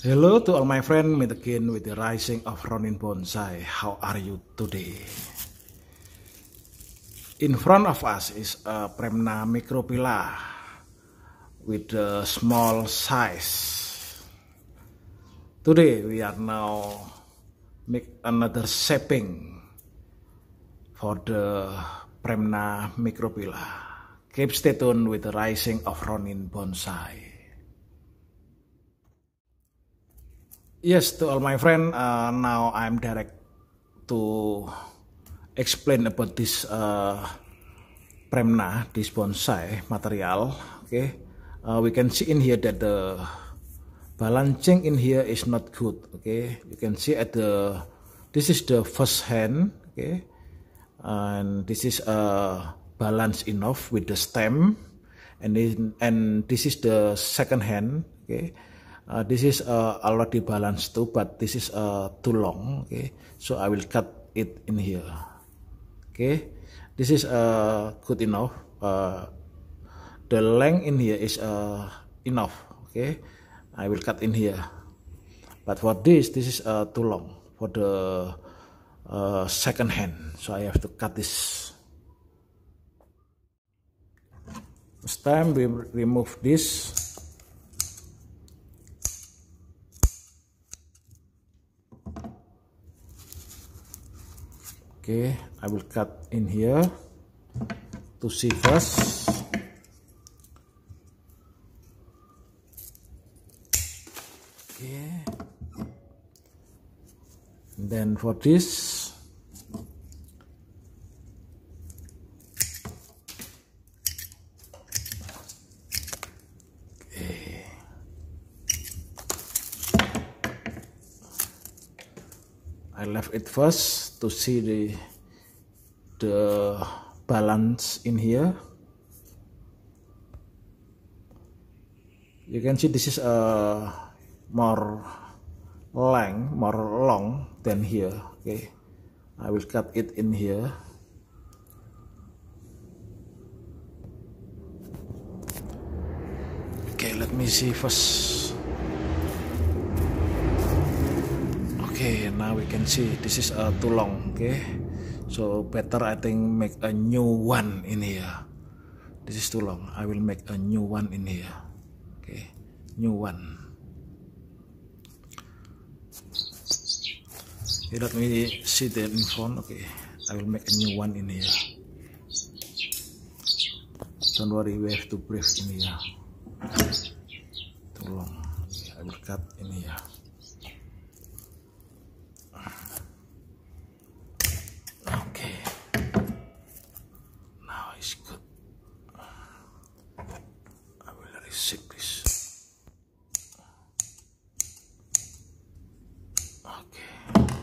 Hello to all my friends, meet again with the rising of Ronin Bonsai. How are you today? In front of us is a Premna micropila with a small size. Today we are now make another shaping for the Premna micropila. Keep stay tuned with the rising of Ronin Bonsai. Yes, to all my friend, uh, now I'm direct to explain about this uh, premna, this bonsai material. Okay, uh, we can see in here that the balancing in here is not good. Okay, you can see at the this is the first hand. Okay, and this is a uh, balance enough with the stem, and then, and this is the second hand. Okay uh, this is uh, already balanced too but this is uh, too long okay so I will cut it in here okay this is uh, good enough uh, the length in here is uh, enough okay I will cut in here but for this this is uh, too long for the uh, second hand so I have to cut this this time we remove this okay I will cut in here to see first okay then for this I left it first to see the the balance in here you can see this is a uh, more length more long than here okay I will cut it in here okay let me see first okay now we can see this is a too long okay so better I think make a new one in here this is too long I will make a new one in here okay new one okay, let me see the in front okay I will make a new one in here don't worry we have to breathe in here too long I will cut in here Okay.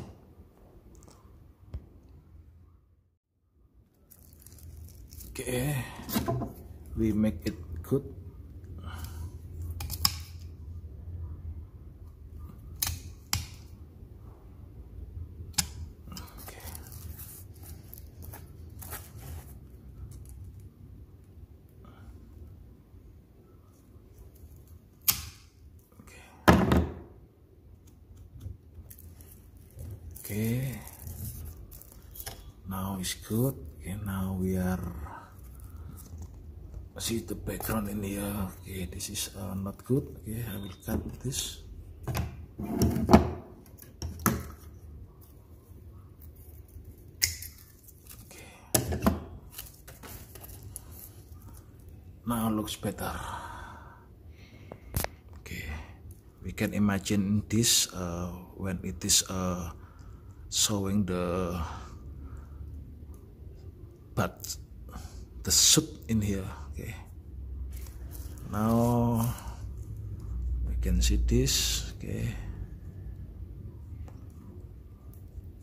Okay. We make it good. is good okay now we are see the background in here okay this is uh, not good okay I will cut this okay now looks better okay we can imagine this uh, when it is uh, showing the but the suit in here okay now we can see this okay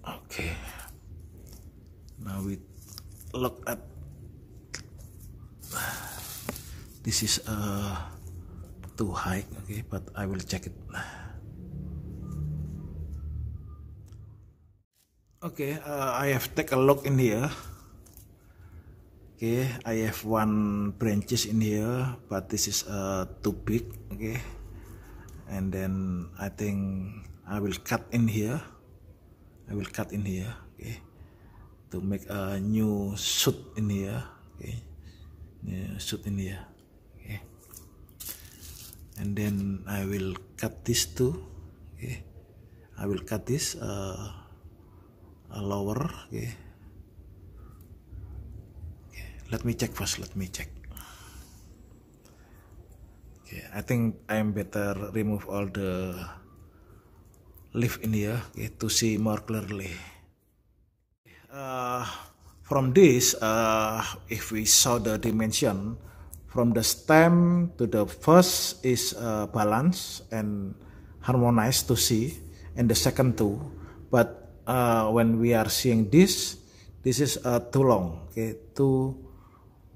okay now we look at this is uh too high okay but I will check it okay uh, I have take a look in here Okay, I have one branches in here, but this is uh, too big. Okay, and then I think I will cut in here. I will cut in here. Okay, to make a new shoot in here. Okay, new shoot in here. Okay, and then I will cut this too. Okay, I will cut this uh, lower. Okay let me check first let me check okay I think I'm better remove all the leaf in here okay, to see more clearly uh, from this uh, if we saw the dimension from the stem to the first is uh, balanced and harmonized to see and the second two but uh, when we are seeing this this is uh, too long okay too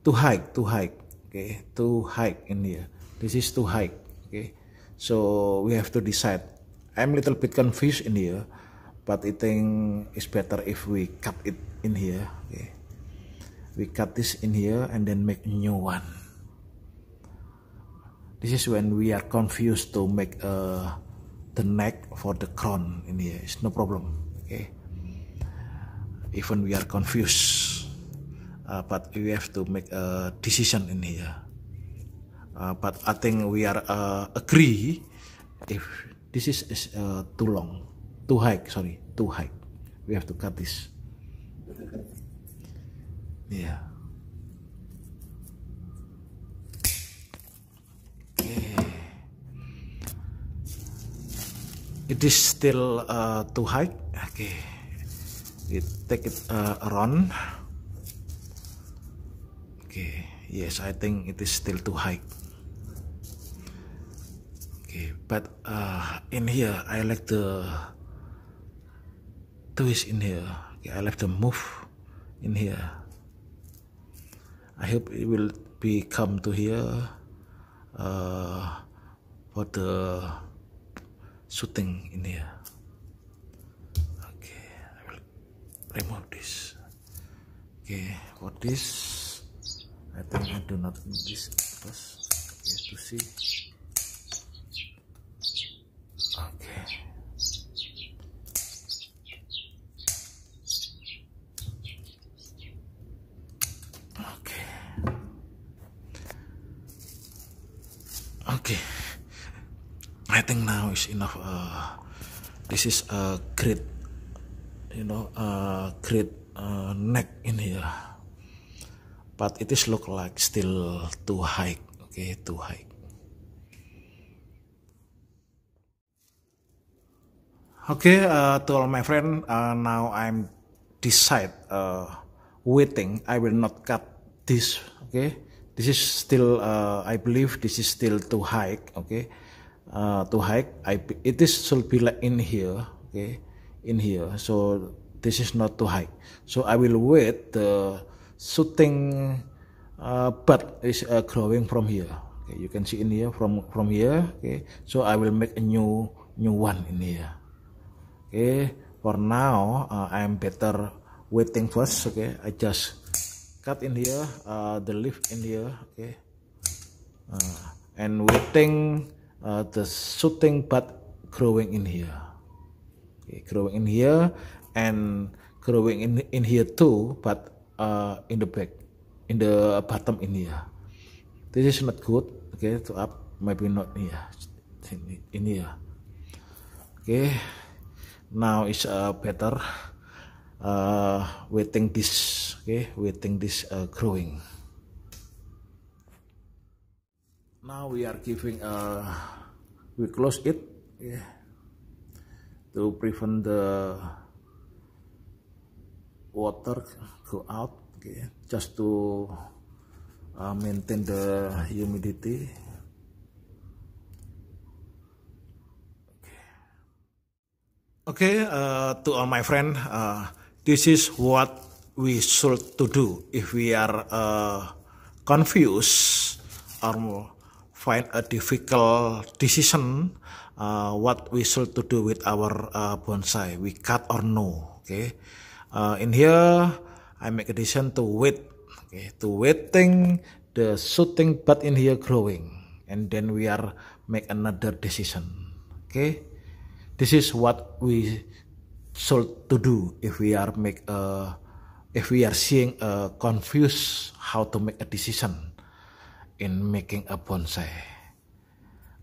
to hike, to hike, okay, to hike here. This is to hike, okay. So we have to decide. I'm little bit confused in here, but I think it's better if we cut it in here. Okay. We cut this in here and then make a new one. This is when we are confused to make uh, the neck for the crown in here. It's no problem. Okay. Even we are confused uh, but we have to make a decision in here uh, but I think we are uh, agree if this is, uh, too long too high sorry too high we have to cut this yeah okay. it is still uh, too high okay we take it uh, around yes I think it is still too high okay but uh, in here I like the twist in here okay, I like to move in here I hope it will be come to here uh, for the shooting in here okay I will remove this okay for this I think I do not need this plus you to see okay okay okay I think now is enough uh, this is a great you know a great uh, neck in here but it is look like still too high okay too high okay uh, to all my friend uh, now I'm decide uh, waiting I will not cut this okay this is still uh, I believe this is still too high okay uh, too high I it is should be like in here okay in here so this is not too high so I will wait the shooting uh, but is uh, growing from here. Okay, you can see in here from from here. Okay, so I will make a new new one in here. Okay, for now uh, I am better waiting first. Okay, I just cut in here uh, the leaf in here. Okay, uh, and waiting uh, the shooting but growing in here. Okay, growing in here and growing in in here too, but uh, in the back, in the bottom ini ya. This is not good. Okay, to up maybe not Ini, ya. Ini ya. Oke, Okay, now is uh, better. Uh, waiting this, okay, waiting this uh, growing. Now we are giving uh, we close it, yeah, to prevent the water out okay, just to uh, maintain the humidity Okay, uh, to all my friend, uh, this is what we should to do if we are uh, confused or find a difficult decision. Uh, what we should to do with our uh, bonsai, we cut or no, okay? uh, in here I make decision to wait okay, to waiting the shooting but in here growing and then we are make another decision okay this is what we should to do if we are make a uh, if we are seeing a uh, confused how to make a decision in making a bonsai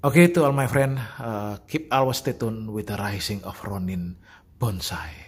okay to all my friend uh, keep always stay tuned with the rising of Ronin bonsai